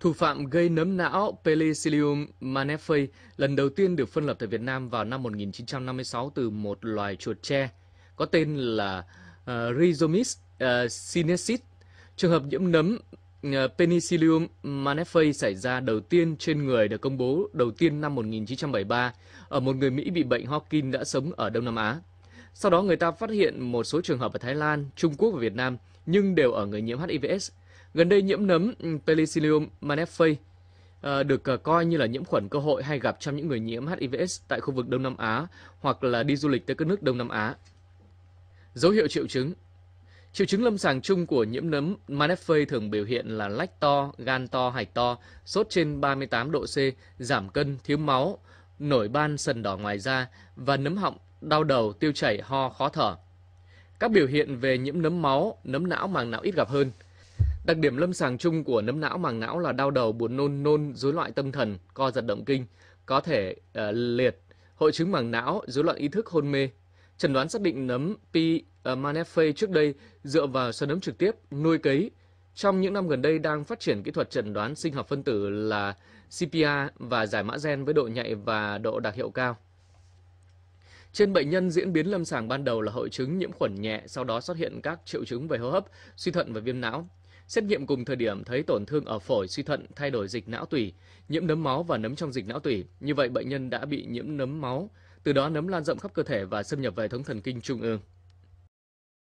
Thủ phạm gây nấm não Pelicillium manefei lần đầu tiên được phân lập tại Việt Nam vào năm 1956 từ một loài chuột tre có tên là uh, ờ, Rhizomys uh, ờ, sinensis. Trường hợp nhiễm nấm uh, Penicillium manefei xảy ra đầu tiên trên người được công bố đầu tiên năm 1973 ở một người Mỹ bị bệnh Hodgkin đã sống ở Đông Nam Á. Sau đó người ta phát hiện một số trường hợp ở Thái Lan, Trung Quốc và Việt Nam nhưng đều ở người nhiễm HIVS Gần đây nhiễm nấm ừ, Penicillium manefei ờ, được ờ, coi như là nhiễm khuẩn cơ hội hay gặp trong những người nhiễm HIVS tại khu vực Đông Nam Á hoặc là đi du lịch tới các nước Đông Nam Á. Dấu hiệu triệu chứng Triệu chứng lâm sàng chung của nhiễm nấm Manefei thường biểu hiện là lách to, gan to, hạch to, sốt trên 38 độ C, giảm cân, thiếu máu, nổi ban sần đỏ ngoài da và nấm họng, đau đầu, tiêu chảy, ho, khó thở. Các biểu hiện về nhiễm nấm máu, nấm não màng não ít gặp hơn – Đặc điểm lâm sàng chung của nấm não màng não là đau đầu, buồn nôn, nôn, rối loạn tâm thần, co giật động kinh, có thể uh, liệt, hội chứng màng não, rối loạn ý thức hôn mê. Chẩn đoán xác định nấm P. Ờ, manefe trước đây dựa vào sơ nấm trực tiếp, nuôi cấy. Trong những năm gần đây đang phát triển kỹ thuật chẩn đoán sinh học phân tử là CPR và giải mã gen với độ nhạy và độ đặc hiệu cao. Trên bệnh nhân diễn biến lâm sàng ban đầu là hội chứng nhiễm khuẩn nhẹ, sau đó xuất hiện các triệu chứng về hô hấp, suy thận và viêm não. Xét nghiệm cùng thời điểm thấy tổn thương ở phổi, suy thận, thay đổi dịch não tủy, nhiễm nấm máu và nấm trong dịch não tủy. Như vậy bệnh nhân đã bị nhiễm nấm máu, từ đó nấm lan rộng khắp cơ thể và xâm nhập vào thống thần kinh trung ương.